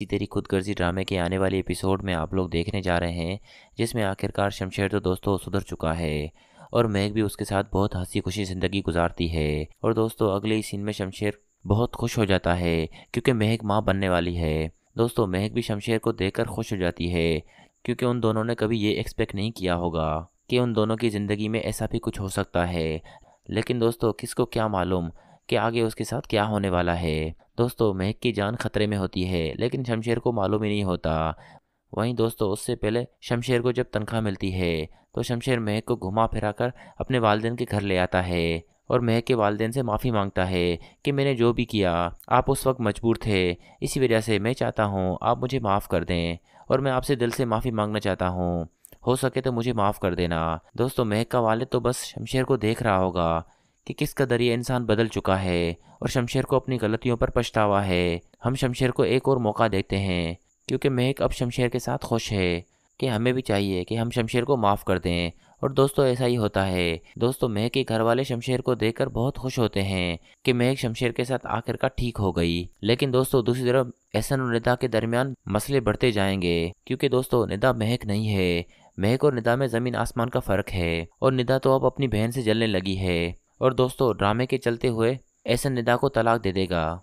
इसी तेरी खुदगर्जी ड्रामे के आने वाले एपिसोड में आप लोग देखने जा रहे हैं जिसमें आखिरकार शमशेर तो दोस्तों सुधर चुका है और मैग भी उसके साथ बहुत हंसी खुशी ज़िंदगी गुजारती है और दोस्तों अगले ही सीन में शमशेर बहुत खुश हो जाता है क्योंकि महक माँ बनने वाली है दोस्तों महक भी शमशेर को देख खुश हो जाती है क्योंकि उन दोनों ने कभी ये एक्सपेक्ट नहीं किया होगा कि उन दोनों की ज़िंदगी में ऐसा भी कुछ हो सकता है लेकिन दोस्तों किसको क्या मालूम कि आगे उसके साथ क्या होने वाला है दोस्तों महक की जान खतरे में होती है लेकिन शमशेर को मालूम ही नहीं होता वहीं दोस्तों उससे पहले शमशेर को जब तनख्वाह मिलती है तो शमशेर महक को घुमा फिरा कर अपने वालदेन के घर ले आता है और महक के वालदेन से माफ़ी मांगता है कि मैंने जो भी किया आप उस वक्त मजबूर थे इसी वजह से मैं चाहता हूँ आप मुझे माफ़ कर दें और मैं आपसे दिल से माफ़ी मांगना चाहता हूँ हो सके तो मुझे माफ़ कर देना दोस्तों महक का वालिद तो बस शमशेर को देख रहा होगा कि किस कदर ये इंसान बदल चुका है और शमशेर को अपनी गलतियों पर पछतावा है हम शमशेर को एक और मौका देते हैं क्योंकि महक अब शमशेर के साथ खुश है कि हमें भी चाहिए कि हम शमशेर को माफ़ कर दें और दोस्तों ऐसा ही होता है दोस्तों महक के घर वाले शमशेर को देखकर बहुत खुश होते हैं कि महक शमशेर के साथ आखिरकार ठीक हो गई लेकिन दोस्तों दूसरी तरफ एहसन और निदा के दरमियान मसले बढ़ते जाएंगे क्योंकि दोस्तों निदा महक नहीं है महक और निदा में ज़मीन आसमान का फ़र्क है और निदा तो अब अपनी बहन से जलने लगी है और दोस्तों ड्रामे के चलते हुए ऐसा निदा को तलाक दे देगा